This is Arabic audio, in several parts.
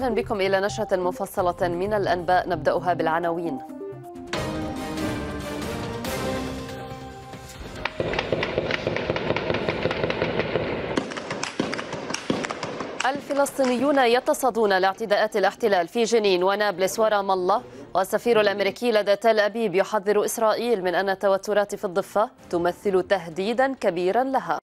أهلا بكم إلى نشرة مفصلة من الأنباء نبدأها بالعناوين الفلسطينيون يتصدون لاعتداءات الاحتلال في جنين ونابلس ورام الله والسفير الامريكي لدى تل ابيب يحذر اسرائيل من ان التوترات في الضفه تمثل تهديدا كبيرا لها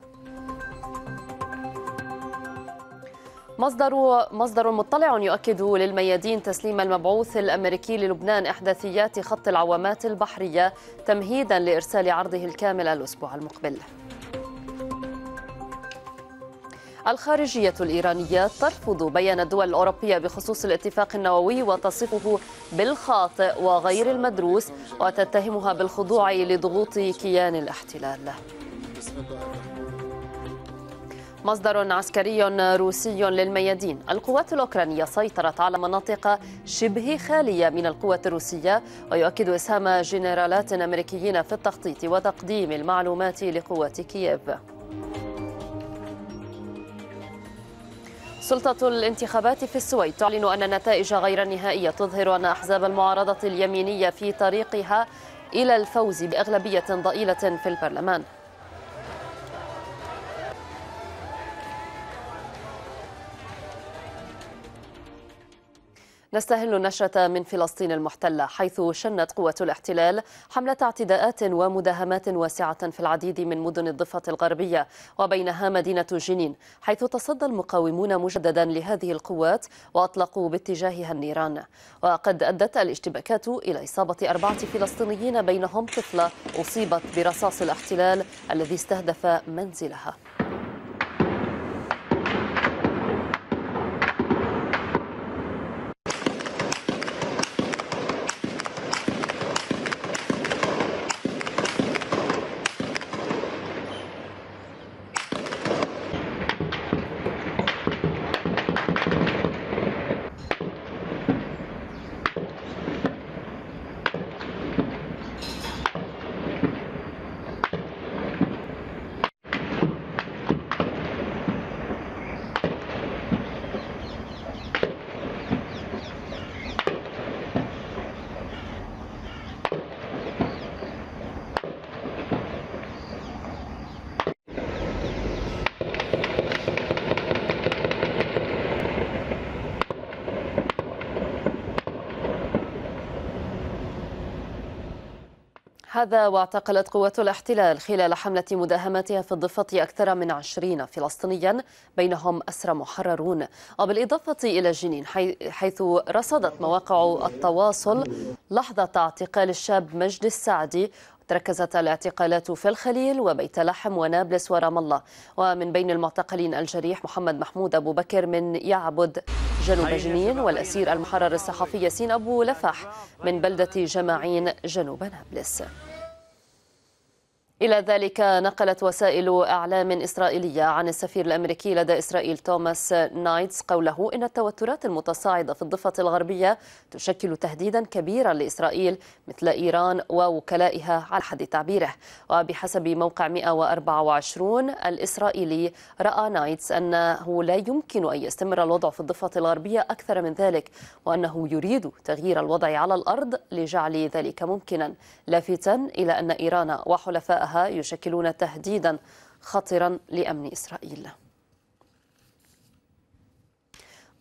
مصدر مصدر مطلع يؤكد للميادين تسليم المبعوث الامريكي للبنان احداثيات خط العوامات البحريه تمهيدا لارسال عرضه الكامل الاسبوع المقبل. الخارجية الإيرانية ترفض بيان الدول الأوروبية بخصوص الاتفاق النووي وتصفه بالخاطئ وغير المدروس وتتهمها بالخضوع لضغوط كيان الاحتلال. مصدر عسكري روسي للميادين القوات الأوكرانية سيطرت على مناطق شبه خالية من القوات الروسية ويؤكد إسهام جنرالات أمريكيين في التخطيط وتقديم المعلومات لقوات كييف سلطة الانتخابات في السويد تعلن أن النتائج غير النهائية تظهر أن أحزاب المعارضة اليمينية في طريقها إلى الفوز بأغلبية ضئيلة في البرلمان نستهل النشرة من فلسطين المحتلة حيث شنت قوة الاحتلال حملة اعتداءات ومداهمات واسعة في العديد من مدن الضفة الغربية وبينها مدينة جنين حيث تصدى المقاومون مجددا لهذه القوات وأطلقوا باتجاهها النيران وقد أدت الاشتباكات إلى إصابة أربعة فلسطينيين بينهم طفلة أصيبت برصاص الاحتلال الذي استهدف منزلها هذا واعتقلت قوات الاحتلال خلال حملة مداهمتها في الضفة أكثر من عشرين فلسطينيا بينهم أسرى محررون وبالإضافة إلى جنين حيث رصدت مواقع التواصل لحظة اعتقال الشاب مجد السعدي تركزت الاعتقالات في الخليل وبيت لحم ونابلس ورام الله ومن بين المعتقلين الجريح محمد محمود أبو بكر من يعبد جنوب جنين والأسير المحرر الصحفي ياسين أبو لفح من بلدة جماعين جنوب نابلس إلى ذلك نقلت وسائل أعلام إسرائيلية عن السفير الأمريكي لدى إسرائيل توماس نايتس قوله إن التوترات المتصاعدة في الضفة الغربية تشكل تهديدا كبيرا لإسرائيل مثل إيران ووكلائها على حد تعبيره وبحسب موقع 124 الإسرائيلي رأى نايتس أنه لا يمكن أن يستمر الوضع في الضفة الغربية أكثر من ذلك وأنه يريد تغيير الوضع على الأرض لجعل ذلك ممكنا لافتا إلى أن إيران وحلفائها وراءها يشكلون تهديدا خطرا لامن اسرائيل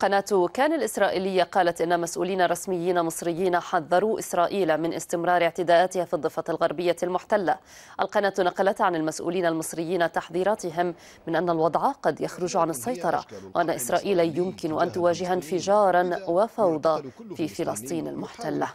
قناة كان الإسرائيلية قالت إن مسؤولين رسميين مصريين حذروا إسرائيل من استمرار اعتداءاتها في الضفة الغربية المحتلة القناة نقلت عن المسؤولين المصريين تحذيراتهم من أن الوضع قد يخرج عن السيطرة وأن إسرائيل يمكن أن تواجه انفجارا وفوضى في فلسطين المحتلة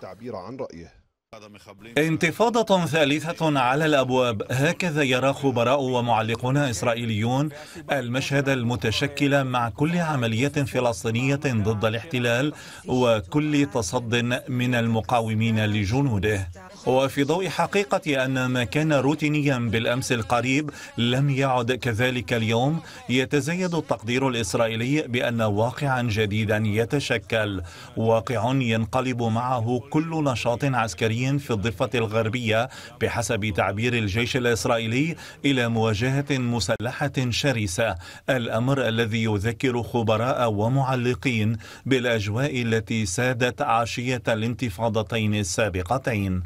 انتفاضة ثالثة على الأبواب هكذا يرى خبراء ومعلقون إسرائيليون المشهد المتشكل مع كل عملية فلسطينية ضد الاحتلال وكل تصد من المقاومين لجنوده وفي ضوء حقيقة أن ما كان روتينيا بالأمس القريب لم يعد كذلك اليوم يتزايد التقدير الإسرائيلي بأن واقعا جديدا يتشكل واقع ينقلب معه كل نشاط عسكري في الضفة الغربية بحسب تعبير الجيش الإسرائيلي إلى مواجهة مسلحة شرسة الأمر الذي يذكر خبراء ومعلقين بالأجواء التي سادت عشية الانتفاضتين السابقتين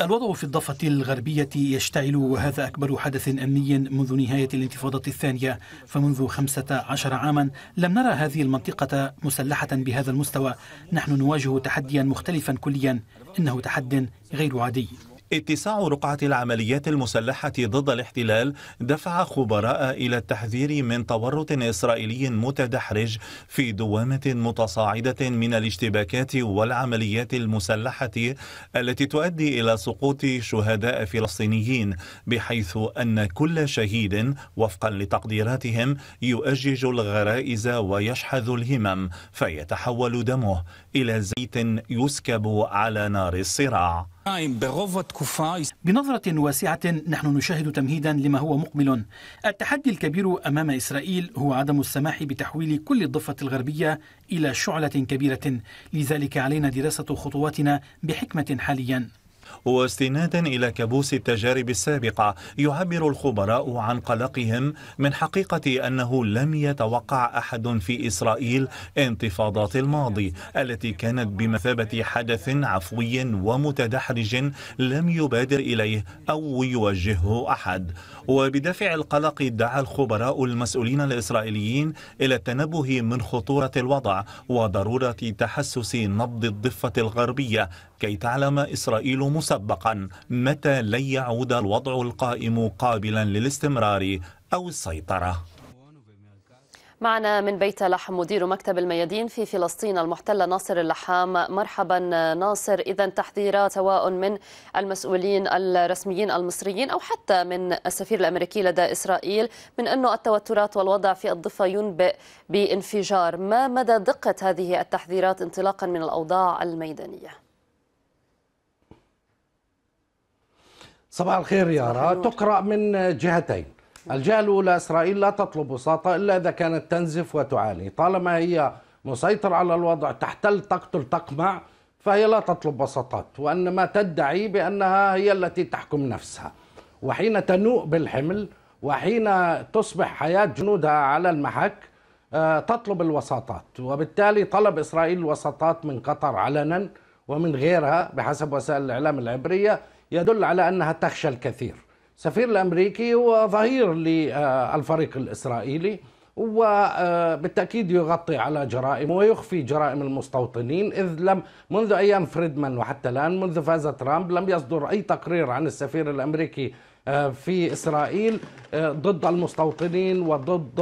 الوضع في الضفة الغربية يشتعل وهذا أكبر حدث أمني منذ نهاية الانتفاضة الثانية فمنذ 15 عاما لم نرى هذه المنطقة مسلحة بهذا المستوى نحن نواجه تحديا مختلفا كليا إنه تحد غير عادي اتساع رقعة العمليات المسلحة ضد الاحتلال دفع خبراء إلى التحذير من تورط إسرائيلي متدحرج في دوامة متصاعدة من الاشتباكات والعمليات المسلحة التي تؤدي إلى سقوط شهداء فلسطينيين بحيث أن كل شهيد وفقا لتقديراتهم يؤجج الغرائز ويشحذ الهمم فيتحول دمه إلى زيت يسكب على نار الصراع بنظرة واسعة نحن نشاهد تمهيدا لما هو مقبل التحدي الكبير أمام إسرائيل هو عدم السماح بتحويل كل الضفة الغربية إلى شعلة كبيرة لذلك علينا دراسة خطواتنا بحكمة حاليا واستنادا إلى كابوس التجارب السابقة يعبر الخبراء عن قلقهم من حقيقة أنه لم يتوقع أحد في إسرائيل انتفاضات الماضي التي كانت بمثابة حدث عفوي ومتدحرج لم يبادر إليه أو يوجهه أحد وبدافع القلق دعا الخبراء المسؤولين الإسرائيليين إلى التنبه من خطورة الوضع وضرورة تحسس نبض الضفة الغربية كي تعلم إسرائيل مسبقا متى لن يعود الوضع القائم قابلا للاستمرار أو السيطرة معنا من بيت لحم مدير مكتب الميادين في فلسطين المحتلة ناصر اللحام مرحبا ناصر إذا تحذيرات سواء من المسؤولين الرسميين المصريين أو حتى من السفير الأمريكي لدى إسرائيل من أن التوترات والوضع في الضفة ينبئ بانفجار ما مدى دقة هذه التحذيرات انطلاقا من الأوضاع الميدانية؟ صباح الخير يا يارا تقرأ من جهتين الجهة الأولى إسرائيل لا تطلب وساطة إلا إذا كانت تنزف وتعاني طالما هي مسيطر على الوضع تحتل تقتل تقمع فهي لا تطلب وسطات وإنما تدعي بأنها هي التي تحكم نفسها وحين تنوء بالحمل وحين تصبح حياة جنودها على المحك آه، تطلب الوساطات وبالتالي طلب إسرائيل الوساطات من قطر علنا ومن غيرها بحسب وسائل الإعلام العبرية يدل على أنها تخشى الكثير السفير الأمريكي هو ظهير للفريق الإسرائيلي وبالتأكيد آه، يغطي على جرائم ويخفي جرائم المستوطنين إذ لم منذ أيام فريدمان وحتى الآن منذ فاز ترامب لم يصدر أي تقرير عن السفير الأمريكي آه، في إسرائيل آه، ضد المستوطنين وضد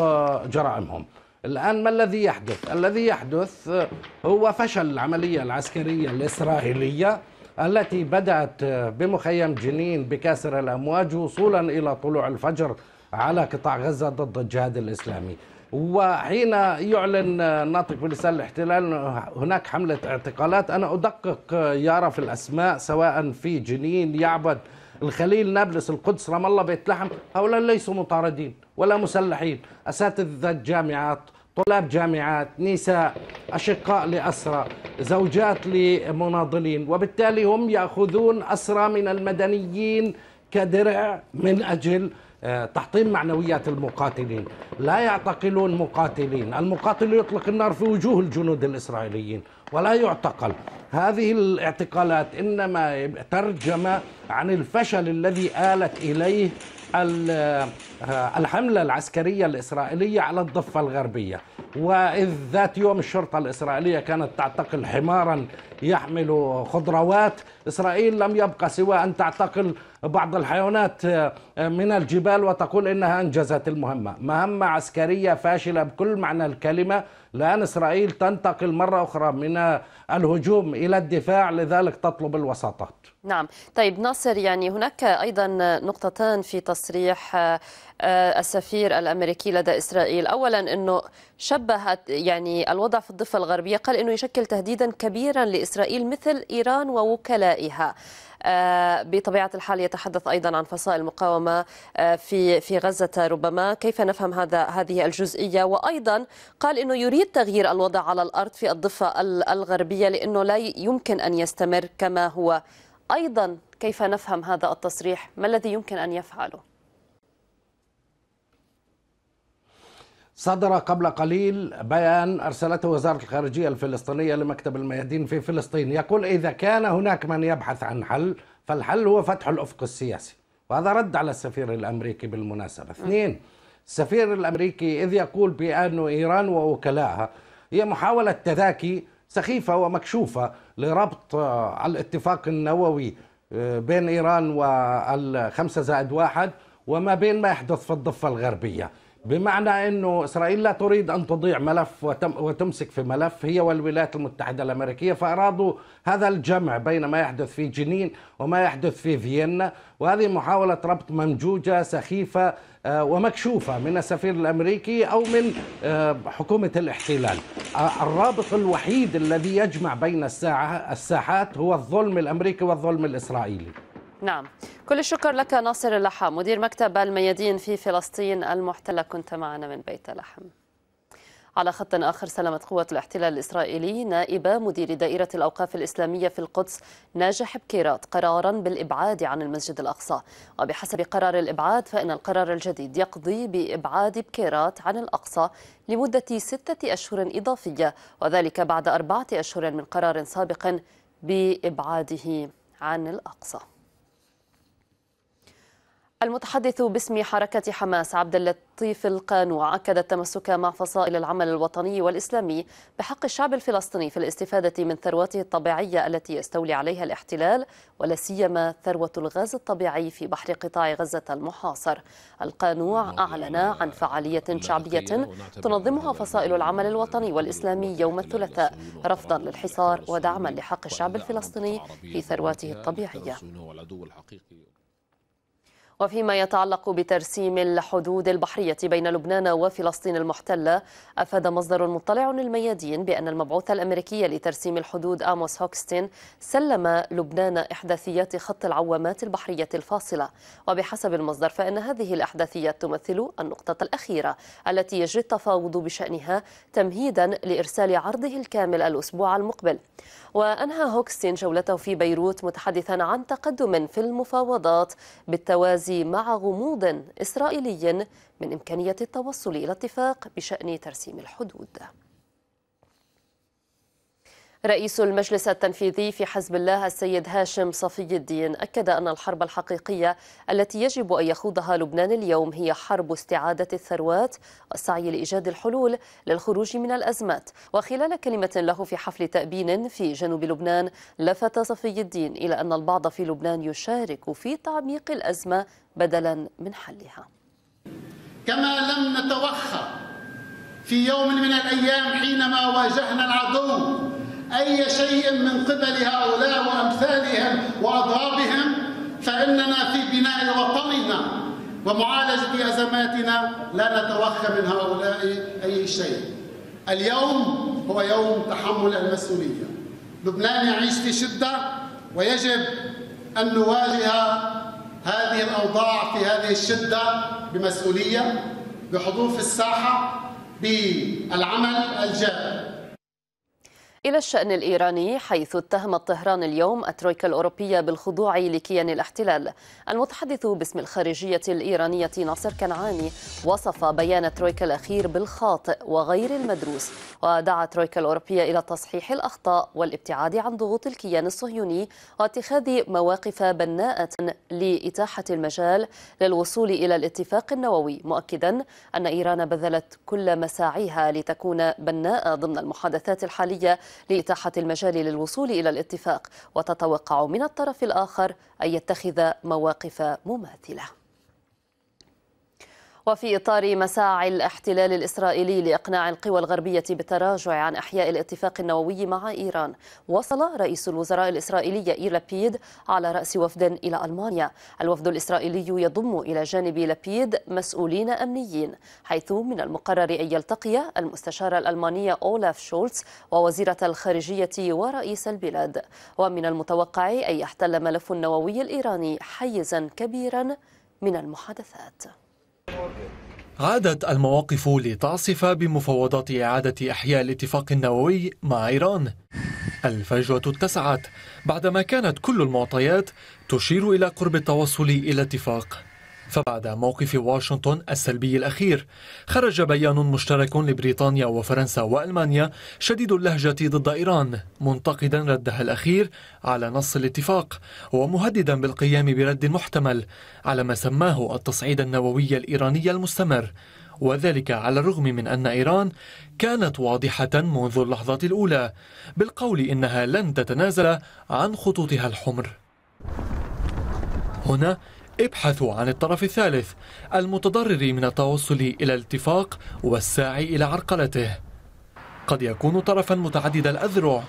جرائمهم الآن ما الذي يحدث؟ الذي يحدث هو فشل العملية العسكرية الإسرائيلية التي بدأت بمخيم جنين بكسر الأمواج وصولا إلى طلوع الفجر على قطاع غزة ضد الجهاد الإسلامي وحين يعلن ناطق بلسان الاحتلال هناك حملة اعتقالات أنا أدقق يارا في الأسماء سواء في جنين يعبد الخليل نابلس القدس رام الله بيت لحم هؤلاء ليسوا مطاردين ولا مسلحين أساتذة الجامعات طلاب جامعات نساء أشقاء لأسرى زوجات لمناضلين وبالتالي هم يأخذون أسرى من المدنيين كدرع من أجل آه، تحطيم معنويات المقاتلين لا يعتقلون مقاتلين المقاتل يطلق النار في وجوه الجنود الإسرائيليين ولا يعتقل هذه الاعتقالات إنما ترجمة عن الفشل الذي آلت إليه آه، الحملة العسكرية الإسرائيلية على الضفة الغربية وإذ ذات يوم الشرطة الإسرائيلية كانت تعتقل حمارا يحمل خضروات إسرائيل لم يبقى سوى أن تعتقل بعض الحيوانات آه، من الجبال وتقول إنها أنجزت المهمة مهمة عسكرية فاشلة بكل معنى الكلمة لأن إسرائيل تنتقل مرة أخرى من الهجوم إلى الدفاع لذلك تطلب الوساطات نعم طيب ناصر يعني هناك أيضا نقطتان في تصريح آه، آه، السفير الامريكي لدى اسرائيل اولا انه شبهت يعني الوضع في الضفه الغربيه قال انه يشكل تهديدا كبيرا لاسرائيل مثل ايران ووكلائها آه، بطبيعه الحال يتحدث ايضا عن فصائل المقاومه آه، في في غزه ربما كيف نفهم هذا هذه الجزئيه وايضا قال انه يريد تغيير الوضع على الارض في الضفه الغربيه لانه لا يمكن ان يستمر كما هو ايضا كيف نفهم هذا التصريح ما الذي يمكن ان يفعله صدر قبل قليل بيان ارسلته وزاره الخارجيه الفلسطينيه لمكتب الميادين في فلسطين يقول اذا كان هناك من يبحث عن حل فالحل هو فتح الافق السياسي وهذا رد على السفير الامريكي بالمناسبه اثنين السفير الامريكي اذ يقول بان ايران ووكلائها هي محاوله تذاكي سخيفه ومكشوفه لربط آه، الاتفاق النووي آه، بين ايران والخمسه زائد واحد وما بين ما يحدث في الضفه الغربيه بمعنى انه اسرائيل لا تريد ان تضيع ملف وتم وتمسك في ملف هي والولايات المتحده الامريكيه فارادوا هذا الجمع بين ما يحدث في جنين وما يحدث في فيينا وهذه محاوله ربط ممجوجه سخيفه آه، ومكشوفه من السفير الامريكي او من آه، حكومه الاحتلال. آه، الرابط الوحيد الذي يجمع بين الساعه الساحات هو الظلم الامريكي والظلم الاسرائيلي. نعم كل الشكر لك ناصر اللحام مدير مكتب الميادين في فلسطين المحتلة كنت معنا من بيت لحم على خط آخر سلمت قوة الاحتلال الإسرائيلي نائبة مدير دائرة الأوقاف الإسلامية في القدس ناجح بكيرات قرارا بالإبعاد عن المسجد الأقصى وبحسب قرار الإبعاد فإن القرار الجديد يقضي بإبعاد بكيرات عن الأقصى لمدة ستة أشهر إضافية وذلك بعد أربعة أشهر من قرار سابق بإبعاده عن الأقصى المتحدث باسم حركة حماس عبد اللطيف القانوع أكد التمسك مع فصائل العمل الوطني والإسلامي بحق الشعب الفلسطيني في الاستفادة من ثروته الطبيعية التي يستولي عليها الاحتلال ولا سيما ثروة الغاز الطبيعي في بحر قطاع غزة المحاصر. القانوع نعم، يعني أعلن عن فعالية شعبية تنظمها فصائل العمل الوطني والإسلامي يوم الثلاثاء رفضا للحصار ودعما لحق الشعب الفلسطيني في ثرواته الطبيعية. وفيما يتعلق بترسيم الحدود البحرية بين لبنان وفلسطين المحتلة أفاد مصدر مطلع للميادين بأن المبعوث الأمريكي لترسيم الحدود آموس هوكستين سلم لبنان إحداثيات خط العوامات البحرية الفاصلة وبحسب المصدر فإن هذه الإحداثيات تمثل النقطة الأخيرة التي يجري التفاوض بشأنها تمهيدا لإرسال عرضه الكامل الأسبوع المقبل وأنهى هوكستين جولته في بيروت متحدثا عن تقدم في المفاوضات بالتوازي مع غموض إسرائيلي من إمكانية التوصل إلى اتفاق بشأن ترسيم الحدود رئيس المجلس التنفيذي في حزب الله السيد هاشم صفي الدين أكد أن الحرب الحقيقية التي يجب أن يخوضها لبنان اليوم هي حرب استعادة الثروات والسعي لإيجاد الحلول للخروج من الأزمات وخلال كلمة له في حفل تأبين في جنوب لبنان لفت صفي الدين إلى أن البعض في لبنان يشارك في تعميق الأزمة بدلا من حلها كما لم نتوخى في يوم من الأيام حينما واجهنا العدو أي شيء من قبل هؤلاء وأمثالهم وأضرابهم فإننا في بناء وطننا ومعالجة أزماتنا لا نتوخى من هؤلاء أي شيء اليوم هو يوم تحمل المسؤولية لبنان يعيش في شدة ويجب أن نواجه هذه الأوضاع في هذه الشدة بمسؤولية بحضور في الساحة بالعمل الجاد إلى الشأن الإيراني حيث اتهمت طهران اليوم الترويكا الأوروبية بالخضوع لكيان الاحتلال المتحدث باسم الخارجية الإيرانية ناصر كنعاني وصف بيان الترويكا الأخير بالخاطئ وغير المدروس ودعا الترويكا الأوروبية إلى تصحيح الأخطاء والابتعاد عن ضغوط الكيان الصهيوني واتخاذ مواقف بناءة لإتاحة المجال للوصول إلى الاتفاق النووي مؤكدا أن إيران بذلت كل مساعيها لتكون بناءة ضمن المحادثات الحالية لإتاحة المجال للوصول إلى الاتفاق وتتوقع من الطرف الآخر أن يتخذ مواقف مماثلة وفي إطار مساعي الاحتلال الإسرائيلي لإقناع القوى الغربية بالتراجع عن إحياء الاتفاق النووي مع إيران وصل رئيس الوزراء الإسرائيلي يائير لابيد على رأس وفد إلى ألمانيا الوفد الإسرائيلي يضم إلى جانب لابيد مسؤولين أمنيين حيث من المقرر أن يلتقي المستشارة الألمانية أولاف شولتز ووزيرة الخارجية ورئيس البلاد ومن المتوقع أن يحتل ملف النووي الإيراني حيزا كبيرا من المحادثات عادت المواقف لتعصف بمفاوضات إعادة إحياء الاتفاق النووي مع إيران الفجوة اتسعت بعدما كانت كل المعطيات تشير إلى قرب التوصل إلى اتفاق فبعد موقف واشنطن السلبي الأخير خرج بيان مشترك لبريطانيا وفرنسا وألمانيا شديد اللهجة ضد إيران منتقدا ردها الأخير على نص الاتفاق ومهددا بالقيام برد محتمل على ما سماه التصعيد النووي الإيراني المستمر وذلك على الرغم من أن إيران كانت واضحة منذ اللحظة الأولى بالقول إنها لن تتنازل عن خطوطها الحمر هنا ابحثوا عن الطرف الثالث المتضرر من التوصل إلى الاتفاق والساعي إلى عرقلته قد يكون طرفا متعدد الأذرع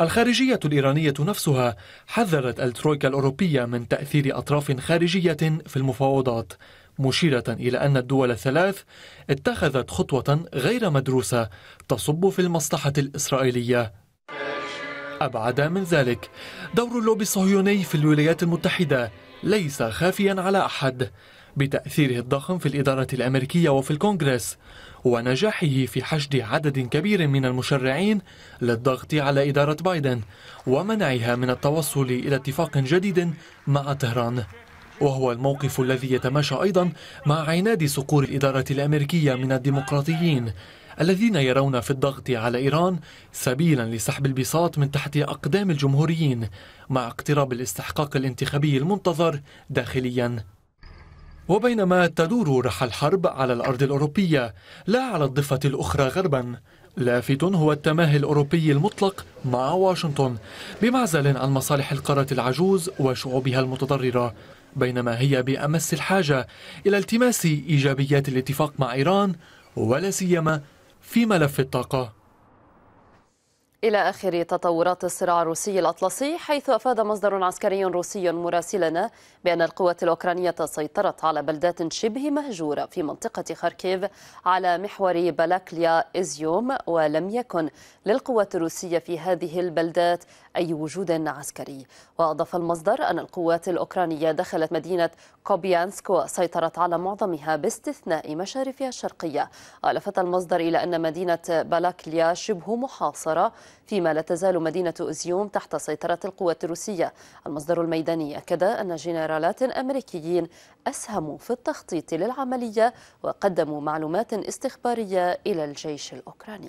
الخارجية الإيرانية نفسها حذرت الترويكا الأوروبية من تأثير أطراف خارجية في المفاوضات مشيرة إلى أن الدول الثلاث اتخذت خطوة غير مدروسة تصب في المصلحة الإسرائيلية أبعد من ذلك دور اللوبي الصهيوني في الولايات المتحدة ليس خافيا على أحد بتأثيره الضخم في الإدارة الأمريكية وفي الكونغرس ونجاحه في حشد عدد كبير من المشرعين للضغط على إدارة بايدن ومنعها من التوصل إلى اتفاق جديد مع طهران وهو الموقف الذي يتماشى أيضا مع عناد صقور الإدارة الأمريكية من الديمقراطيين الذين يرون في الضغط على إيران سبيلا لسحب البساط من تحت أقدام الجمهوريين مع اقتراب الاستحقاق الانتخابي المنتظر داخليا وبينما تدور رحى الحرب على الأرض الأوروبية لا على الضفة الأخرى غربا لافت هو التماهي الأوروبي المطلق مع واشنطن بمعزل عن مصالح القارة العجوز وشعوبها المتضررة بينما هي بأمس الحاجة إلى التماس إيجابيات الاتفاق مع إيران ولا سيما في ملف الطاقة إلى آخر تطورات الصراع الروسي الأطلسي حيث أفاد مصدر عسكري روسي مراسلنا بأن القوات الأوكرانية سيطرت على بلدات شبه مهجورة في منطقة خاركيف على محور بلاكليا إزيوم ولم يكن للقوات الروسية في هذه البلدات أي وجود عسكري وأضاف المصدر أن القوات الأوكرانية دخلت مدينة كوبيانسك وسيطرت على معظمها باستثناء مشارفها الشرقية ولفت المصدر إلى أن مدينة بالاكليا شبه محاصرة فيما لا تزال مدينة أوزيوم تحت سيطرة القوات الروسية المصدر الميداني أكد أن جنرالات أمريكيين أسهموا في التخطيط للعملية وقدموا معلومات استخبارية إلى الجيش الأوكراني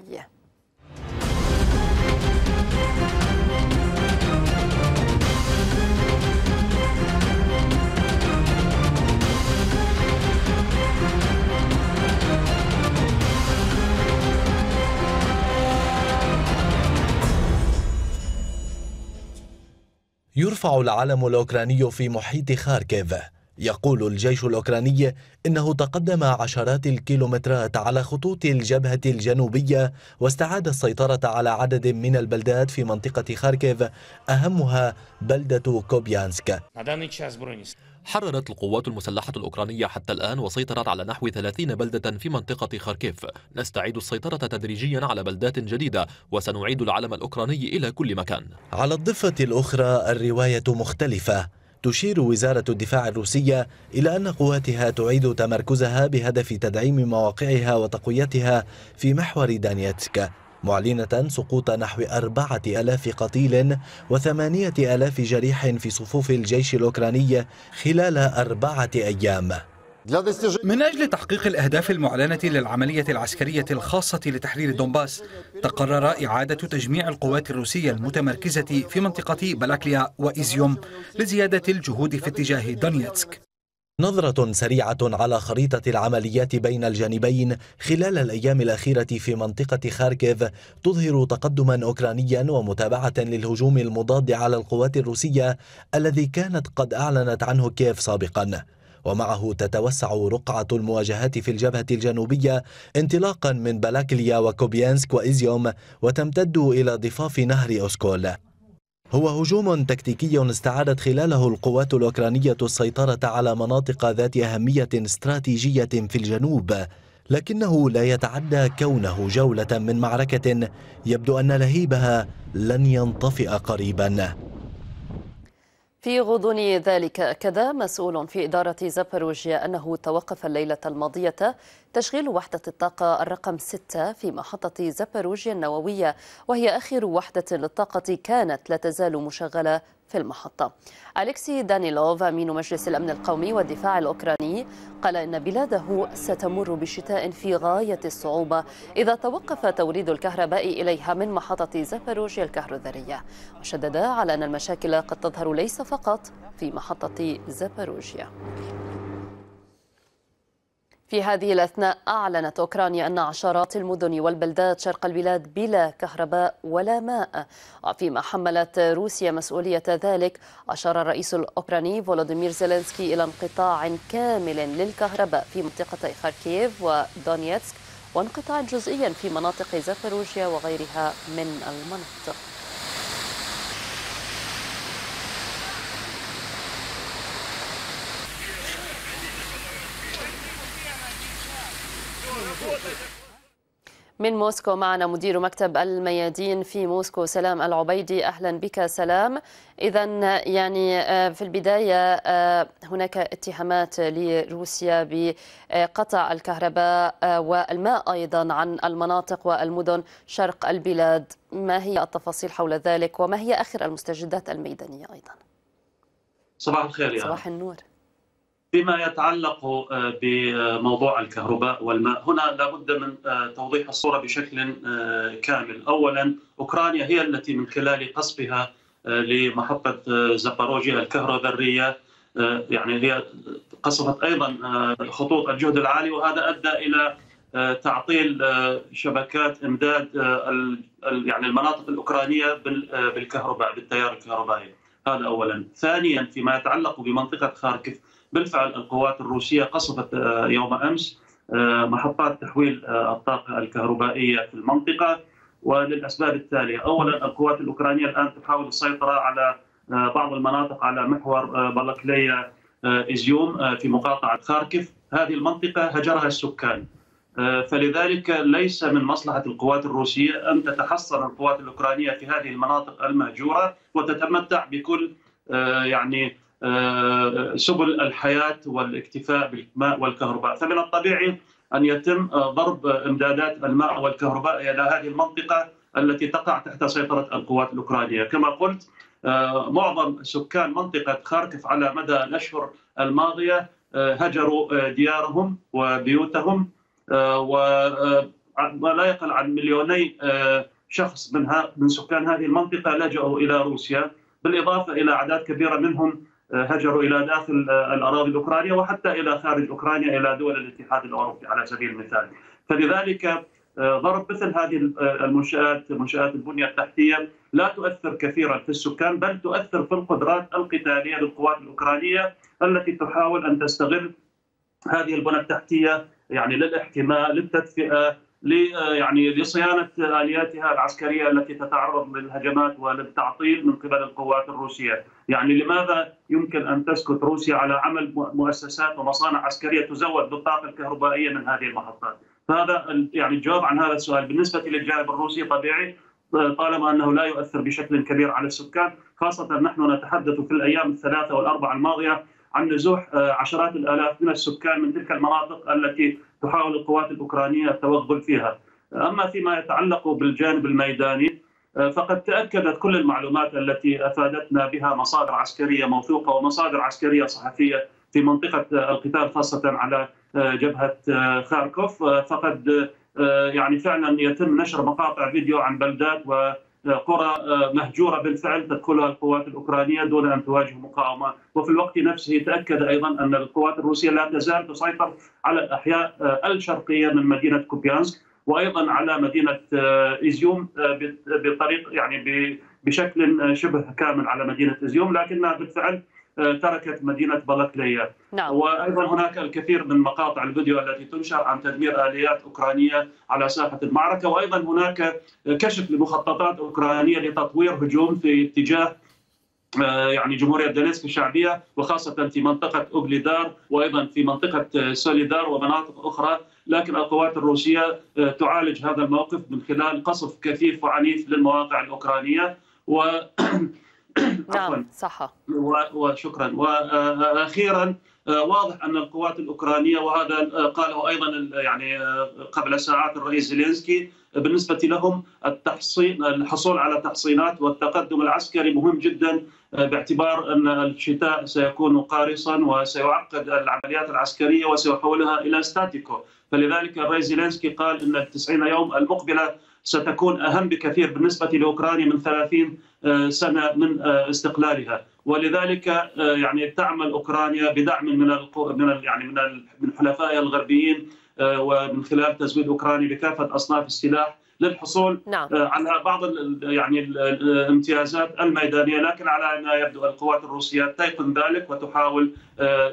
يرفع العلم الأوكراني في محيط خاركيف يقول الجيش الأوكراني إنه تقدم عشرات الكيلومترات على خطوط الجبهة الجنوبية واستعاد السيطرة على عدد من البلدات في منطقة خاركيف أهمها بلدة كوبيانسك حررت القوات المسلحة الأوكرانية حتى الآن وسيطرت على نحو 30 بلدة في منطقة خاركيف نستعيد السيطرة تدريجيا على بلدات جديدة وسنعيد العلم الأوكراني إلى كل مكان على الضفة الأخرى الرواية مختلفة تشير وزارة الدفاع الروسية إلى أن قواتها تعيد تمركزها بهدف تدعيم مواقعها وتقويتها في محور دانيتسك معلنة سقوط نحو أربعة ألاف قتيل وثمانية ألاف جريح في صفوف الجيش الأوكراني خلال أربعة أيام من أجل تحقيق الأهداف المعلنة للعملية العسكرية الخاصة لتحرير دونباس تقرر إعادة تجميع القوات الروسية المتمركزة في منطقة بلاكليا وإيزيوم لزيادة الجهود في اتجاه دونيتسك نظرة سريعة على خريطة العمليات بين الجانبين خلال الأيام الأخيرة في منطقة خاركيف تظهر تقدما أوكرانيا ومتابعة للهجوم المضاد على القوات الروسية الذي كانت قد أعلنت عنه كيف سابقا ومعه تتوسع رقعة المواجهات في الجبهة الجنوبية انطلاقا من بلاكليا وكوبيانسك وإزيوم وتمتد إلى ضفاف نهر أوسكول هو هجوم تكتيكي استعادت خلاله القوات الأوكرانية السيطرة على مناطق ذات أهمية استراتيجية في الجنوب لكنه لا يتعدى كونه جولة من معركة يبدو أن لهيبها لن ينطفئ قريباً في غضون ذلك أكد مسؤول في إدارة زاباروجيا أنه توقف الليلة الماضية تشغيل وحدة الطاقة الرقم 6 في محطة زاباروجيا النووية وهي آخر وحدة للطاقة كانت لا تزال مشغلة في المحطة أليكسي دانيلوف أمين مجلس الأمن القومي والدفاع الأوكراني قال إن بلاده ستمر بشتاء في غاية الصعوبة إذا توقف توريد الكهرباء إليها من محطة زفروج الكهروذرية وشدد على أن المشاكل قد تظهر ليس فقط في محطة زفروجيا في هذه الأثناء أعلنت أوكرانيا أن عشرات المدن والبلدات شرق البلاد بلا كهرباء ولا ماء فيما حملت روسيا مسؤولية ذلك أشار الرئيس الأوكراني فولوديمير زيلينسكي إلى انقطاع كامل للكهرباء في منطقتي خاركيف ودونيتسك وانقطاع جزئيا في مناطق زاباروجيا وغيرها من المناطق من موسكو معنا مدير مكتب الميادين في موسكو سلام العبيدي اهلا بك سلام اذا يعني آه، في البدايه آه، هناك اتهامات لروسيا بقطع الكهرباء آه، والماء ايضا عن المناطق والمدن شرق البلاد ما هي التفاصيل حول ذلك وما هي اخر المستجدات الميدانيه ايضا صباح الخير يا صباح النور فيما يتعلق آه، بموضوع الكهرباء والماء هنا لابد من آه، توضيح الصورة بشكل آه، كامل أولا أوكرانيا هي التي من خلال قصفها لمحطة زاباروجيا الكهرباء يعني هي قصفت أيضا خطوط الجهد العالي وهذا أدى إلى تعطيل شبكات إمداد يعني المناطق الأوكرانية بالكهرباء بالتيار الكهربائي هذا أولا ثانيا فيما يتعلق بمنطقة خاركف بالفعل القوات الروسيه قصفت آه، يوم امس آه، محطات تحويل آه، الطاقه الكهربائيه في المنطقه وللاسباب التاليه، اولا القوات الاوكرانيه الان تحاول السيطره على بعض المناطق على محور بلكليا ازيوم في مقاطعه خاركيف، هذه المنطقه هجرها السكان. فلذلك ليس من مصلحه القوات الروسيه ان تتحصن القوات الاوكرانيه في هذه المناطق المهجوره وتتمتع بكل يعني آه، سبل الحياه والاكتفاء بالماء والكهرباء، فمن الطبيعي ان يتم آه، ضرب امدادات الماء والكهرباء الى هذه المنطقه التي تقع تحت سيطره القوات الاوكرانيه، كما قلت آه، معظم سكان منطقه خاركف على مدى الاشهر الماضيه هجروا ديارهم وبيوتهم ولا يقل عن مليوني شخص من من سكان هذه المنطقه لجأوا الى روسيا بالاضافه الى اعداد كبيره منهم هجروا الى داخل آه، الاراضي الاوكرانيه وحتى الى خارج اوكرانيا الى دول الاتحاد الاوروبي على سبيل المثال. فلذلك آه، ضرب مثل هذه آه، المنشات منشات البنيه التحتيه لا تؤثر كثيرا في السكان بل تؤثر في القدرات القتاليه للقوات الاوكرانيه التي تحاول ان تستغل هذه البنى التحتيه يعني للاحتماء للتدفئه آه، يعني لصيانه الياتها العسكريه التي تتعرض للهجمات وللتعطيل من قبل القوات الروسيه، يعني لماذا يمكن ان تسكت روسيا على عمل مؤسسات ومصانع عسكريه تزود بالطاقه الكهربائيه من هذه المحطات؟ فهذا يعني الجواب عن هذا السؤال بالنسبه للجانب الروسي طبيعي آه، طالما انه لا يؤثر بشكل كبير على السكان، خاصه نحن نتحدث في الايام الثلاثه والاربعه الماضيه عن نزوح آه، عشرات الالاف من السكان من تلك المناطق التي تحاول القوات الاوكرانيه التوغل فيها. اما فيما يتعلق بالجانب الميداني آه، فقد تاكدت كل المعلومات التي افادتنا بها مصادر عسكريه موثوقه ومصادر عسكريه صحفيه في منطقه آه، القتال خاصه على آه، جبهه خاركوف فقد يعني فعلا يتم نشر مقاطع فيديو عن بلدات و قرى آه، مهجوره بالفعل تدخلها القوات الاوكرانيه دون ان تواجه مقاومه، وفي الوقت نفسه تاكد ايضا ان القوات الروسيه لا تزال تسيطر على الاحياء آه، الشرقيه من مدينه كوبيانسك وايضا على مدينه ايزيوم آه، بطريق يعني بشكل شبه كامل على مدينه ايزيوم لكنها بالفعل آه، تركت مدينه بلقليه نعم. وايضا هناك الكثير من مقاطع الفيديو التي تنشر عن تدمير اليات اوكرانيه على ساحه المعركه وايضا هناك كشف لمخططات اوكرانيه لتطوير هجوم في اتجاه آه، يعني جمهورية دونيتسك الشعبية وخاصة في منطقة أوغليدار وأيضا في منطقة آه، سوليدار ومناطق أخرى لكن القوات الروسية تعالج هذا الموقف من خلال قصف كثيف وعنيف للمواقع الأوكرانية و نعم صح وشكرا واخيرا آه، آه، واضح ان القوات الاوكرانيه وهذا قاله ايضا يعني آه، قبل ساعات الرئيس زيلينسكي بالنسبه لهم التحصين الحصول على تحصينات والتقدم العسكري مهم جدا باعتبار ان الشتاء سيكون قارصا وسيعقد العمليات العسكريه وسيحولها الى ستاتيكو فلذلك الرئيس زيلينسكي قال ان ال 90 يوم المقبله ستكون أهم بكثير بالنسبة لأوكرانيا من 30 آه، سنة من آه، استقلالها ولذلك آه، يعني تعمل أوكرانيا بدعم من من يعني من من حلفائها الغربيين ومن خلال تزويد أوكرانيا بكافة أصناف السلاح للحصول نعم. على بعض يعني الامتيازات الميدانيه لكن على ما يبدو القوات الروسيه تيقن ذلك وتحاول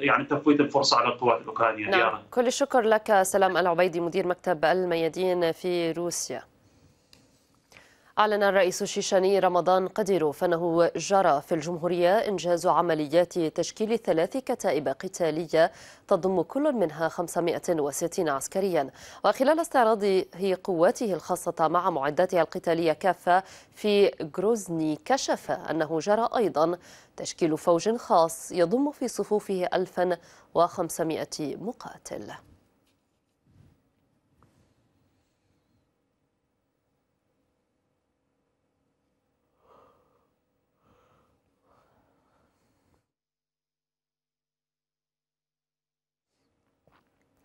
يعني تفويت الفرصه على القوات الاوكرانيه نعم. كل الشكر لك سلام العبيدي مدير مكتب الميادين في روسيا أعلن الرئيس الشيشاني رمضان قديروف أنه جرى في الجمهورية إنجاز عمليات تشكيل ثلاث كتائب قتالية تضم كل منها 560 عسكريا وخلال استعراضه قواته الخاصة مع معداتها القتالية كافة في جروزني كشف أنه جرى أيضا تشكيل فوج خاص يضم في صفوفه 1500 مقاتل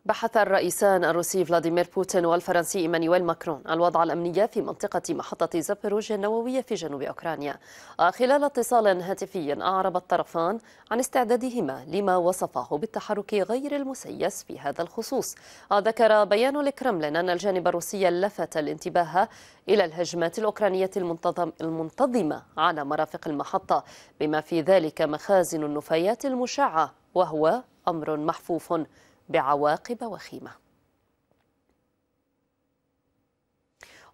بحث الرئيسان الروسي فلاديمير بوتين والفرنسي ايمانويل ماكرون الوضع الامني في منطقه محطه زابروجيا النوويه في جنوب اوكرانيا خلال اتصال هاتفي اعرب الطرفان عن استعدادهما لما وصفه بالتحرك غير المسيس في هذا الخصوص ذكر بيان الكرملين ان الجانب الروسي لفت الانتباه الى الهجمات الاوكرانيه المنتظم المنتظمه على مرافق المحطه بما في ذلك مخازن النفايات المشعه وهو امر محفوف بعواقب وخيمه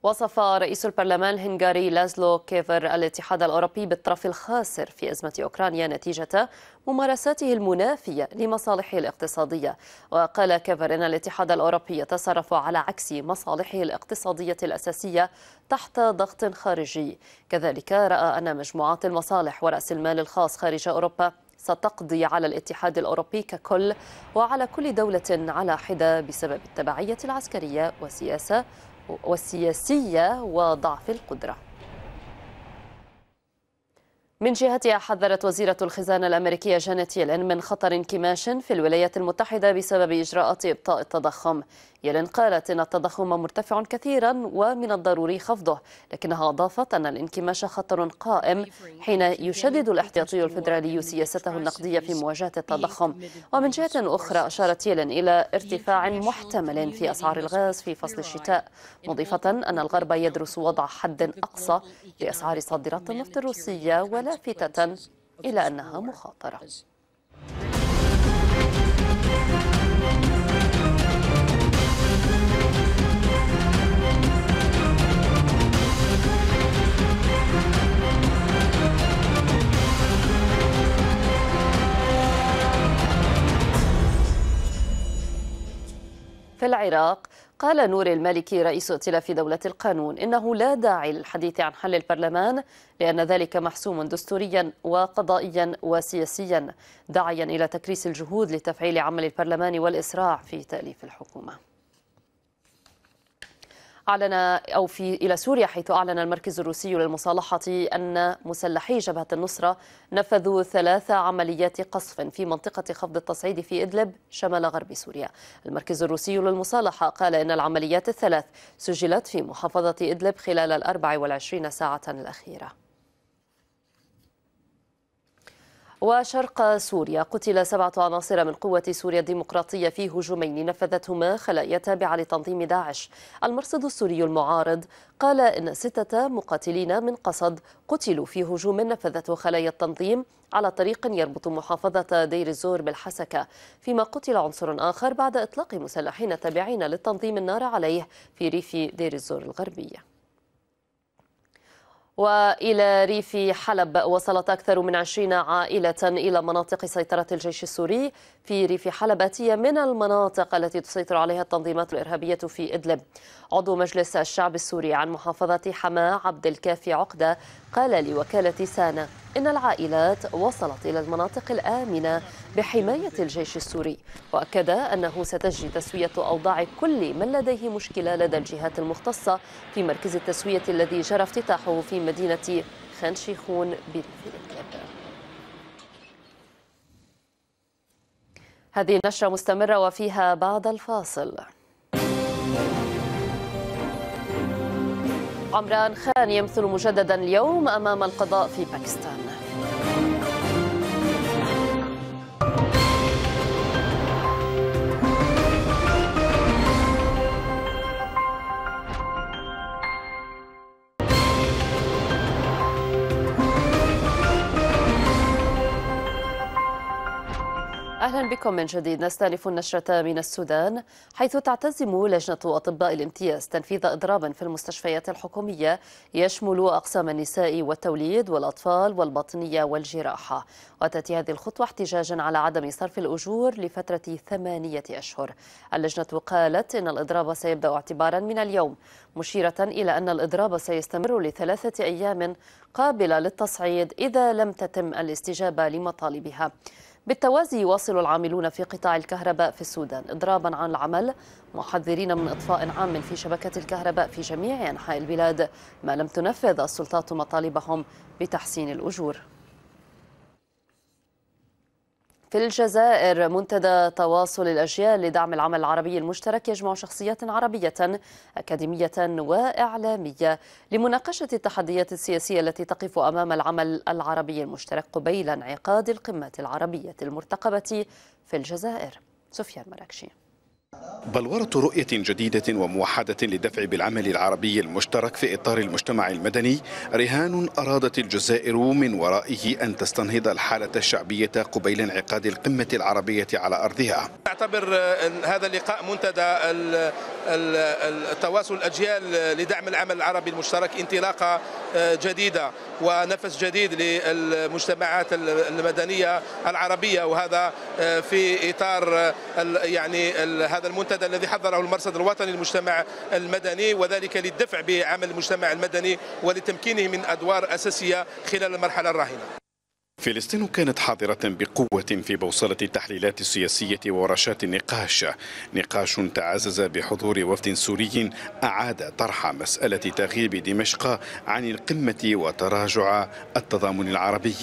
وصف رئيس البرلمان الهنغاري لازلو كيفر الاتحاد الأوروبي بالطرف الخاسر في أزمة أوكرانيا نتيجة ممارساته المنافية لمصالحه الاقتصادية وقال كيفر أن الاتحاد الأوروبي يتصرف على عكس مصالحه الاقتصادية الأساسية تحت ضغط خارجي كذلك رأى أن مجموعات المصالح ورأس المال الخاص خارج أوروبا ستقضي على الاتحاد الأوروبي ككل وعلى كل دولة على حدة بسبب التبعية العسكرية والسياسة والسياسية وضعف القدره من جهتها حذرت وزيرة الخزانة الأمريكية جانيت يلين من خطر انكماش في الولايات المتحدة بسبب إجراءات إبطاء التضخم يلين قالت أن التضخم مرتفع كثيرا ومن الضروري خفضه لكنها أضافت أن الانكماش خطر قائم حين يشدد الاحتياطي الفدرالي سياسته النقدية في مواجهة التضخم ومن جهة أخرى أشارت يلين إلى ارتفاع محتمل في أسعار الغاز في فصل الشتاء مضيفة أن الغرب يدرس وضع حد أقصى لأسعار صادرات النفط الروسية ولا لافتة إلى أنها مخاطرة في العراق قال نور المالكي رئيس ائتلاف دولة القانون إنه لا داعي للحديث عن حل البرلمان لأن ذلك محسوم دستوريا وقضائيا وسياسيا داعيا إلى تكريس الجهود لتفعيل عمل البرلمان والإسراع في تأليف الحكومة أعلن أو في إلى سوريا حيث أعلن المركز الروسي للمصالحة أن مسلحي جبهة النصرة نفذوا ثلاث عمليات قصف في منطقة خفض التصعيد في إدلب شمال غرب سوريا المركز الروسي للمصالحة قال إن العمليات الثلاث سجلت في محافظة إدلب خلال الأربع والعشرين ساعة الأخيرة وشرق سوريا قتل سبعة عناصر من قوة سوريا الديمقراطية في هجومين نفذتهما خلايا تابعة لتنظيم داعش المرصد السوري المعارض قال إن ستة مقاتلين من قصد قتلوا في هجوم نفذته خلايا التنظيم على طريق يربط محافظة دير الزور بالحسكة فيما قتل عنصر آخر بعد إطلاق مسلحين تابعين للتنظيم النار عليه في ريف دير الزور الغربية وإلى ريف حلب وصلت أكثر من عشرين عائلة إلى مناطق سيطرة الجيش السوري في ريف حلب أتي من المناطق التي تسيطر عليها التنظيمات الإرهابية في إدلب عضو مجلس الشعب السوري عن محافظة حماة عبد الكافي عقدة قال لوكالة سانا إن العائلات وصلت إلى المناطق الآمنة بحماية الجيش السوري وأكد أنه ستجري تسوية أوضاع كل من لديه مشكلة لدى الجهات المختصة في مركز التسوية الذي جرى افتتاحه في مدينة خانشيخون بريف هذه النشرة مستمرة وفيها بعد الفاصل عمران خان يمثل مجددا اليوم أمام القضاء في باكستان أهلا بكم من جديد نستأنف النشرة من السودان حيث تعتزم لجنة أطباء الامتياز تنفيذ إضراب في المستشفيات الحكومية يشمل أقسام النساء والتوليد والأطفال والباطنية والجراحة وتأتي هذه الخطوة احتجاجا على عدم صرف الأجور لفترة ثمانية أشهر اللجنة قالت إن الإضراب سيبدأ اعتبارا من اليوم مشيرة إلى أن الإضراب سيستمر لثلاثة أيام قابلة للتصعيد إذا لم تتم الاستجابة لمطالبها بالتوازي يواصل العاملون في قطاع الكهرباء في السودان إضرابا عن العمل محذرين من إطفاء عام في شبكة الكهرباء في جميع أنحاء البلاد ما لم تنفذ السلطات مطالبهم بتحسين الأجور في الجزائر منتدى تواصل الأجيال لدعم العمل العربي المشترك يجمع شخصيات عربية أكاديمية وإعلامية لمناقشة التحديات السياسية التي تقف أمام العمل العربي المشترك قبيل انعقاد القمة العربية المرتقبة في الجزائر سفيان مراكشي بلورة رؤية جديدة وموحدة للدفع بالعمل العربي المشترك في إطار المجتمع المدني رهان أرادت الجزائر من ورائه أن تستنهض الحالة الشعبية قبيل انعقاد القمة العربية على أرضها أعتبر آه، هذا اللقاء منتدى التواصل الأجيال لدعم العمل العربي المشترك انطلاقة آه، جديدة ونفس جديد للمجتمعات المدنية العربية وهذا آه، في إطار يعني هذا المنتدى الذي حضره المرصد الوطني للمجتمع المدني وذلك للدفع بعمل المجتمع المدني ولتمكينه من أدوار أساسية خلال المرحلة الراهنة فلسطين كانت حاضرة بقوة في بوصلة التحليلات السياسية وورشات النقاش نقاش تعزز بحضور وفد سوري أعاد طرح مسألة تغيب دمشق عن القمة وتراجع التضامن العربي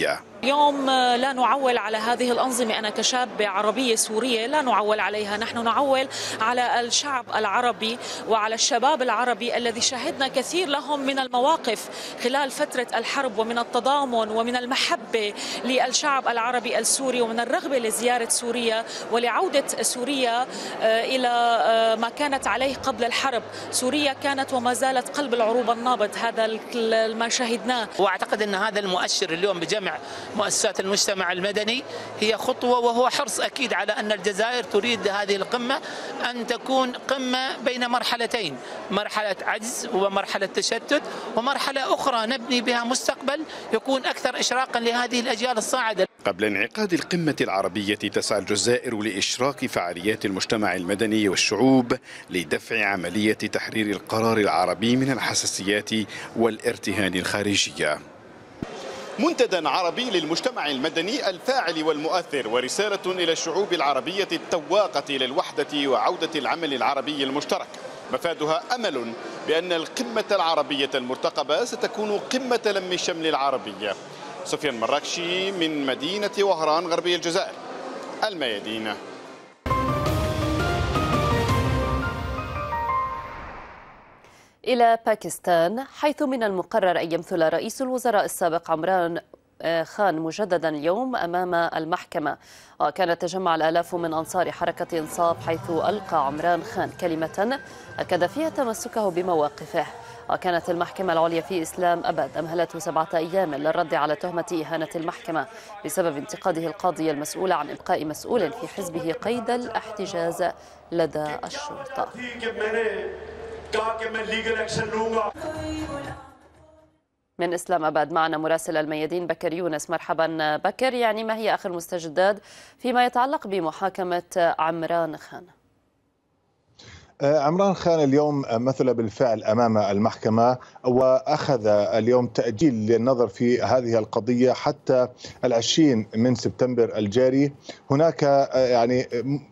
اليوم آه، لا نعول على هذه الأنظمة أنا كشاب عربية سورية لا نعول عليها نحن نعول على الشعب العربي وعلى الشباب العربي الذي شهدنا كثير لهم من المواقف خلال فترة الحرب ومن التضامن ومن المحبة للشعب العربي السوري ومن الرغبة لزيارة سوريا ولعودة سوريا آه، إلى آه، ما كانت عليه قبل الحرب سوريا كانت وما زالت قلب العروبة النابض هذا ما شهدناه وأعتقد أن هذا المؤشر اليوم بجمع مؤسسات المجتمع المدني هي خطوة وهو حرص أكيد على أن الجزائر تريد هذه القمة أن تكون قمة بين مرحلتين مرحلة عجز ومرحلة تشتت ومرحلة أخرى نبني بها مستقبل يكون أكثر إشراقا لهذه الأجيال الصاعدة قبل انعقاد القمة العربية تسعى الجزائر لإشراك فعاليات المجتمع المدني والشعوب لدفع عملية تحرير القرار العربي من الحساسيات والارتهان الخارجية منتدى عربي للمجتمع المدني الفاعل والمؤثر ورسالة إلى الشعوب العربية التواقة للوحدة وعودة العمل العربي المشترك مفادها أمل بأن القمة العربية المرتقبة ستكون قمة لم الشمل العربية سفيان مراكشي من مدينة وهران غربي الجزائر الميادين إلى باكستان حيث من المقرر أن يمثل رئيس الوزراء السابق عمران آه، خان مجددا اليوم أمام المحكمة وكان تجمع الآلاف من أنصار حركة إنصاف حيث ألقى عمران خان كلمة أكد فيها تمسكه بمواقفه وكانت المحكمة العليا في إسلام أبد أمهلته سبعة أيام للرد على تهمة إهانة المحكمة بسبب انتقاده القاضي المسؤول عن إبقاء مسؤول في حزبه قيد الاحتجاز لدى الشرطة من اسلام اباد معنا مراسل الميادين بكر يونس مرحبا بكر يعني ما هي اخر مستجدات فيما يتعلق بمحاكمه عمران خان؟ آه، عمران خان اليوم مثل بالفعل امام المحكمه واخذ اليوم تاجيل للنظر في هذه القضيه حتى العشرين من سبتمبر الجاري هناك آه، يعني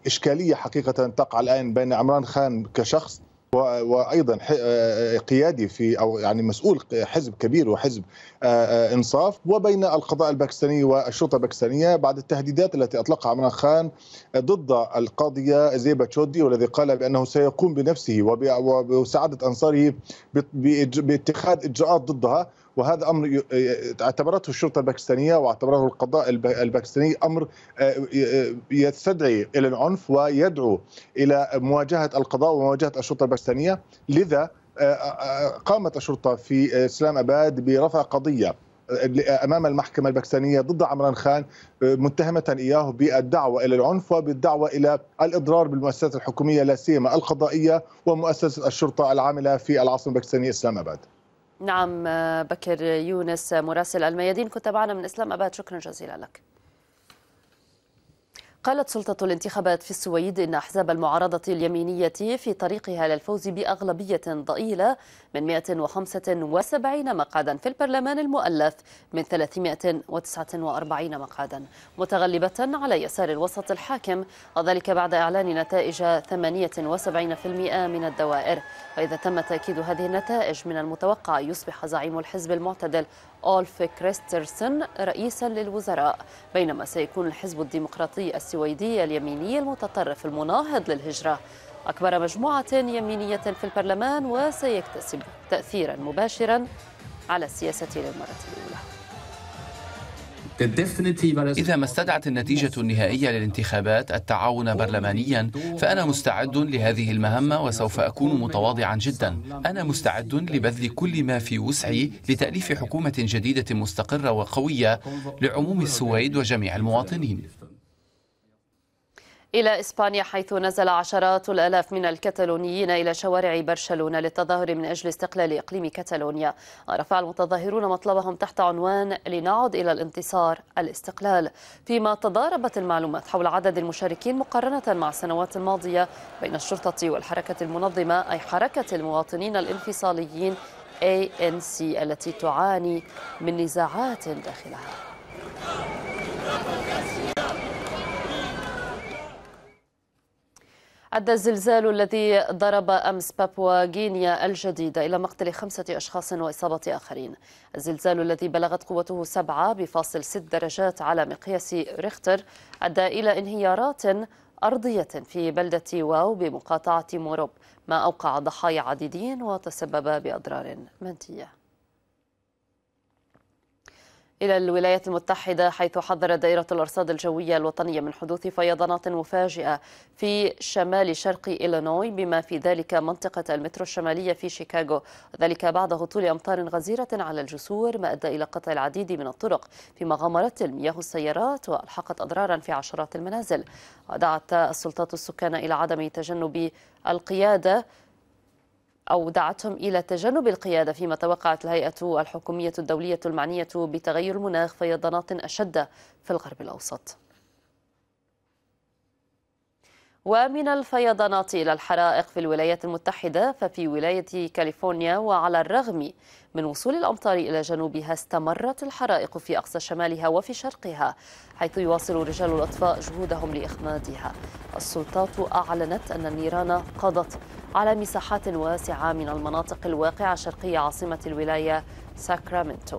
اشكاليه حقيقه تقع الان بين عمران خان كشخص وايضا آه، قيادي في او يعني مسؤول حزب كبير وحزب آه، آه، انصاف وبين القضاء الباكستاني والشرطه الباكستانيه بعد التهديدات التي اطلقها عمران خان ضد القاضيه زيبا تشودي والذي قال بانه سيقوم بنفسه وبمساعده انصاره باتخاذ اجراءات ضدها وهذا امر اعتبرته الشرطه الباكستانيه واعتبره القضاء الباكستاني امر آه، آه، يستدعي الى العنف ويدعو الى مواجهه القضاء ومواجهه الشرطه الباكستانيه لذا آه، قامت الشرطه في اسلام اباد برفع قضيه امام المحكمه الباكستانيه ضد عمران خان متهمه اياه بالدعوه الى العنف وبالدعوه الى الاضرار بالمؤسسات الحكوميه لا سيما القضائيه ومؤسسه الشرطه العامله في العاصمه الباكستانيه اسلام اباد. نعم آه، بكر يونس آه، مراسل الميادين كنت معنا من اسلام اباد شكرا جزيلا لك قالت سلطة الانتخابات في السويد إن أحزاب المعارضة اليمينية في طريقها للفوز بأغلبية ضئيلة من 175 مقعدا في البرلمان المؤلف من 349 مقعدا متغلبة على يسار الوسط الحاكم وذلك بعد إعلان نتائج 78% من الدوائر وإذا تم تأكيد هذه النتائج من المتوقع يصبح زعيم الحزب المعتدل أولف كريسترسن رئيسا للوزراء بينما سيكون الحزب الديمقراطي السويدي اليميني المتطرف المناهض للهجرة أكبر مجموعة يمينية في البرلمان وسيكتسب تأثيرا مباشرا على السياسة للمرة الأولى إذا ما استدعت النتيجة النهائية للانتخابات التعاون برلمانيا فأنا مستعد لهذه المهمة وسوف أكون متواضعا جدا أنا مستعد لبذل كل ما في وسعي لتأليف حكومة جديدة مستقرة وقوية لعموم السويد وجميع المواطنين إلى إسبانيا حيث نزل عشرات الآلاف من الكتالونيين إلى شوارع برشلونة للتظاهر من أجل استقلال إقليم كتالونيا رفع المتظاهرون مطلبهم تحت عنوان لنعد إلى الانتصار الاستقلال فيما تضاربت المعلومات حول عدد المشاركين مقارنة مع السنوات الماضية بين الشرطة والحركة المنظمة أي حركة المواطنين الانفصاليين ANC التي تعاني من نزاعات داخلها أدى الزلزال الذي ضرب أمس بابوا غينيا الجديدة إلى مقتل خمسة أشخاص وإصابة آخرين الزلزال الذي بلغت قوته سبعة بفاصل ست درجات على مقياس ريختر أدى إلى انهيارات أرضية في بلدة واو بمقاطعة موروب ما أوقع ضحايا عديدين وتسبب بأضرار مادية إلى الولايات المتحدة حيث حذرت دائرة الأرصاد الجوية الوطنية من حدوث فيضانات مفاجئة في شمال شرق إلينوي بما في ذلك منطقة المترو الشمالية في شيكاغو ذلك بعد هطول أمطار غزيرة على الجسور ما أدى إلى قطع العديد من الطرق فيما غمرت المياه السيارات وألحقت أضرارا في عشرات المنازل ودعت السلطات السكان إلى عدم تجنب القيادة أو دعتهم إلى تجنب القيادة فيما توقعت الهيئة الحكومية الدولية المعنية بتغير المناخ فيضانات أشد في الغرب الأوسط ومن الفيضانات إلى الحرائق في الولايات المتحدة ففي ولاية كاليفورنيا وعلى الرغم من وصول الأمطار إلى جنوبها استمرت الحرائق في أقصى شمالها وفي شرقها حيث يواصل رجال الأطفاء جهودهم لإخمادها السلطات أعلنت أن النيران قضت على مساحات واسعة من المناطق الواقعة شرقي عاصمة الولاية ساكرامنتو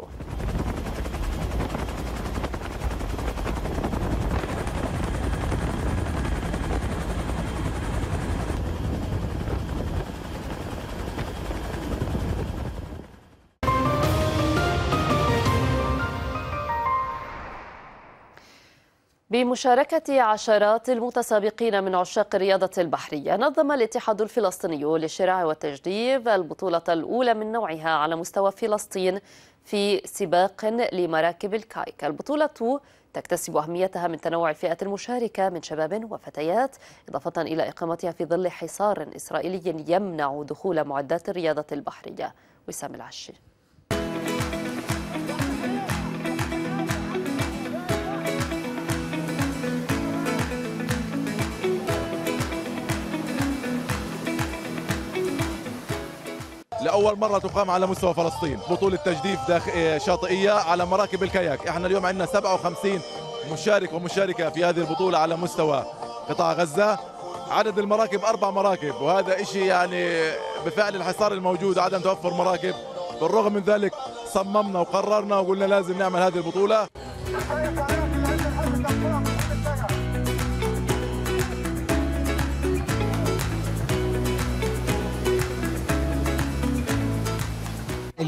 بمشاركة عشرات المتسابقين من عشاق الرياضة البحرية نظم الاتحاد الفلسطيني للشراع والتجديف البطولة الأولى من نوعها على مستوى فلسطين في سباق لمراكب الكايك البطولة تكتسب أهميتها من تنوع الفئات المشاركة من شباب وفتيات إضافة إلى إقامتها في ظل حصار إسرائيلي يمنع دخول معدات الرياضة البحرية وسام العشي لاول مره تقام على مستوى فلسطين بطوله تجديف إيه، شاطئيه على مراكب الكاياك احنا اليوم عندنا 57 مشارك ومشاركه في هذه البطوله على مستوى قطاع غزه عدد المراكب اربع مراكب وهذا إشي يعني بفعل الحصار الموجود عدم توفر مراكب بالرغم من ذلك صممنا وقررنا وقلنا لازم نعمل هذه البطوله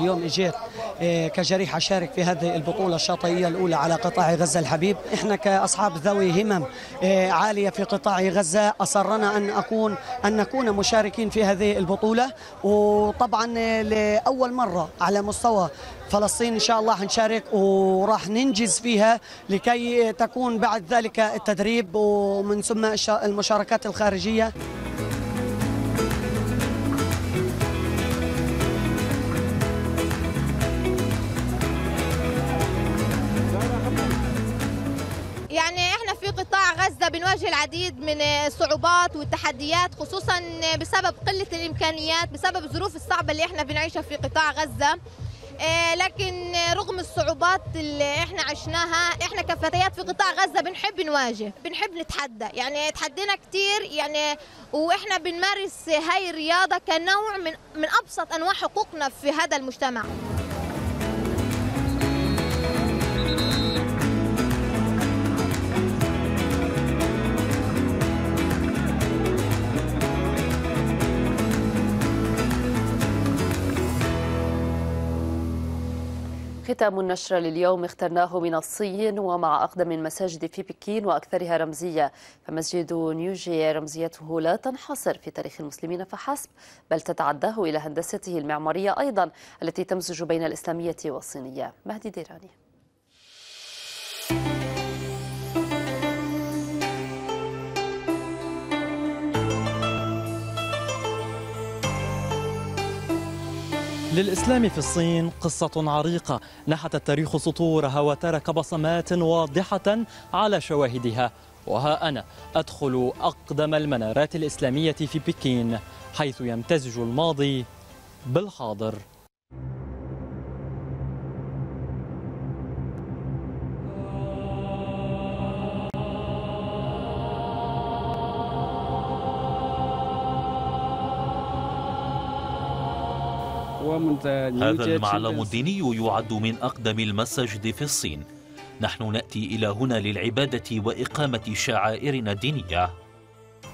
اليوم اجيت آه، كجريح اشارك في هذه البطوله الشاطئيه الاولى على قطاع غزه الحبيب، احنا كاصحاب ذوي همم آه، عاليه في قطاع غزه اصرنا ان اكون ان نكون مشاركين في هذه البطوله وطبعا آه، لاول مره على مستوى فلسطين ان شاء الله حنشارك وراح ننجز فيها لكي تكون بعد ذلك التدريب ومن ثم المشاركات الخارجيه تواجه العديد من الصعوبات والتحديات خصوصا بسبب قله الامكانيات بسبب الظروف الصعبه اللي احنا بنعيشها في قطاع غزه آه، لكن رغم الصعوبات اللي احنا عشناها احنا كفتيات في قطاع غزه بنحب نواجه بنحب نتحدى يعني تحدينا كتير يعني واحنا بنمارس هاي الرياضه كنوع من من ابسط انواع حقوقنا في هذا المجتمع ختام النشرة لليوم اخترناه من الصين ومع أقدم المساجد في بكين وأكثرها رمزية فمسجد نيوجي رمزيته لا تنحصر في تاريخ المسلمين فحسب بل تتعداه إلى هندسته المعمارية أيضا التي تمزج بين الإسلامية والصينية مهدي ديراني للإسلام في الصين قصة عريقة نحت التاريخ سطورها وترك بصمات واضحة على شواهدها وها أنا أدخل أقدم المنارات الإسلامية في بكين حيث يمتزج الماضي بالحاضر هذا المعلم الديني يعد من أقدم المساجد في الصين نحن نأتي إلى هنا للعبادة وإقامة شعائرنا الدينية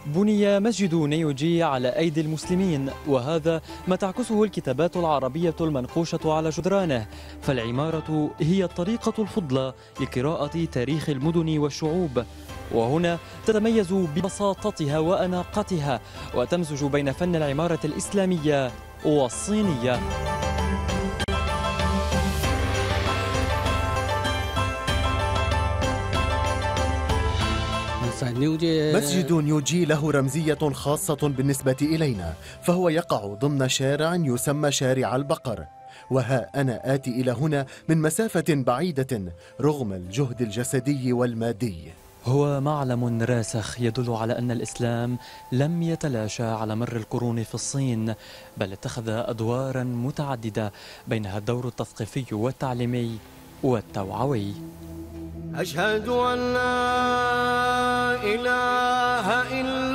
بني مسجد نيوجي على أيدي المسلمين وهذا ما تعكسه الكتابات العربية المنقوشة على جدرانه فالعمارة هي الطريقة الفضلى لقراءة تاريخ المدن والشعوب وهنا تتميز ببساطتها وأناقتها وتمزج بين فن العمارة الإسلامية والصينية مسجد نيوجي له رمزية خاصة بالنسبة إلينا فهو يقع ضمن شارع يسمى شارع البقر وها أنا آتي إلى هنا من مسافة بعيدة رغم الجهد الجسدي والمادي هو معلم راسخ يدل على أن الإسلام لم يتلاشى على مر القرون في الصين بل اتخذ أدوارا متعددة بينها الدور التثقيفي والتعليمي والتوعوي أشهد أن لا إله إلا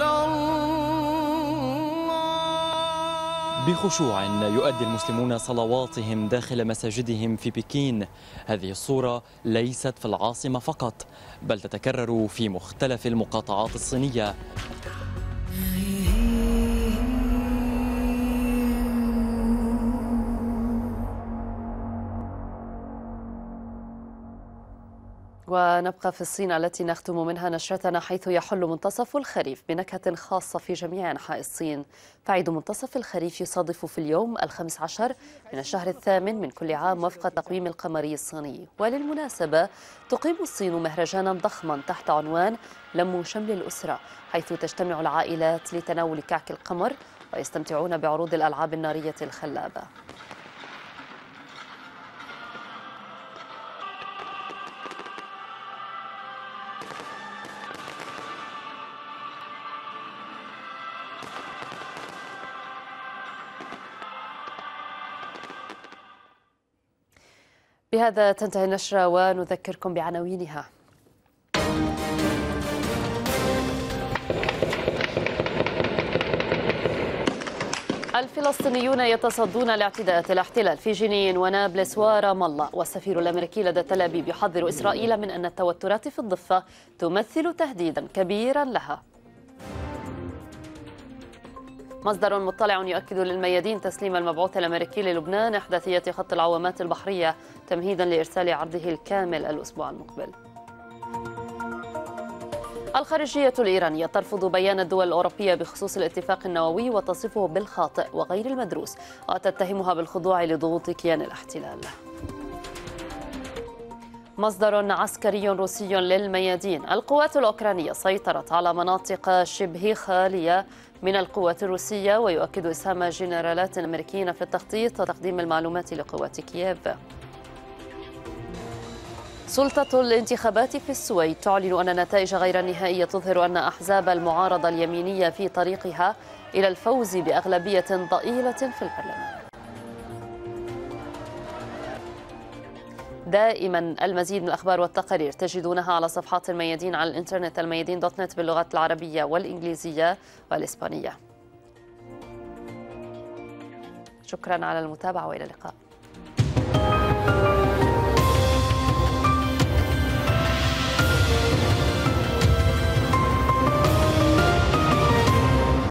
بخشوع يؤدي المسلمون صلواتهم داخل مساجدهم في بكين هذه الصورة ليست في العاصمة فقط بل تتكرر في مختلف المقاطعات الصينية ونبقى في الصين التي نختم منها نشرتنا حيث يحل منتصف الخريف بنكهة خاصة في جميع أنحاء الصين فعيد منتصف الخريف يصادف في اليوم الخمس عشر من الشهر الثامن من كل عام وفق التقويم القمري الصيني وللمناسبة تقيم الصين مهرجانا ضخما تحت عنوان لم شمل الأسرة حيث تجتمع العائلات لتناول كعك القمر ويستمتعون بعروض الألعاب النارية الخلابة بهذا تنتهي النشرة ونذكركم بعناوينها الفلسطينيون يتصدون لاعتداءات الاحتلال في جنين ونابلس ورام الله والسفير الامريكي لدى تل ابيب يحذر اسرائيل من ان التوترات في الضفه تمثل تهديدا كبيرا لها مصدر مطلع يؤكد للميادين تسليم المبعوث الأمريكي للبنان إحداثية خط العوامات البحرية تمهيدا لإرسال عرضه الكامل الأسبوع المقبل الخارجية الإيرانية ترفض بيان الدول الأوروبية بخصوص الاتفاق النووي وتصفه بالخاطئ وغير المدروس وتتهمها بالخضوع لضغوط كيان الاحتلال مصدر عسكري روسي للميادين القوات الأوكرانية سيطرت على مناطق شبه خالية من القوات الروسية ويؤكد إسهام جنرالات أمريكيين في التخطيط وتقديم المعلومات لقوات كييف سلطة الانتخابات في السويد تعلن أن نتائج غير النهائية تظهر أن أحزاب المعارضة اليمينية في طريقها إلى الفوز بأغلبية ضئيلة في البرلمان دائما المزيد من الأخبار والتقارير تجدونها على صفحات الميادين على الإنترنت الميادين دوت نت باللغات العربية والإنجليزية والإسبانية شكرا على المتابعة وإلى اللقاء